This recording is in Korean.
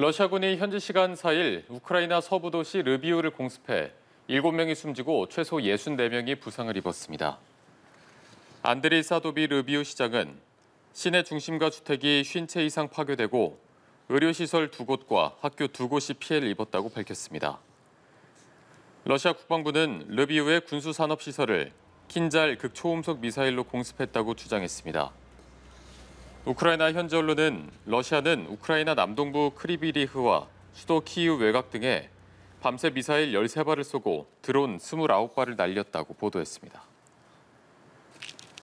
러시아군이 현지 시간 4일 우크라이나 서부 도시 르비우를 공습해 7명이 숨지고 최소 64명이 부상을 입었습니다. 안드리 사도비 르비우 시장은 시내 중심가 주택이 50채 이상 파괴되고 의료시설 두 곳과 학교 두 곳이 피해를 입었다고 밝혔습니다. 러시아 국방부는 르비우의 군수산업시설을 킨잘 극초음속 미사일로 공습했다고 주장했습니다. 우크라이나 현지 언론은 러시아는 우크라이나 남동부 크리비리흐와 수도 키우 이 외곽 등에 밤새 미사일 13발을 쏘고 드론 29발을 날렸다고 보도했습니다.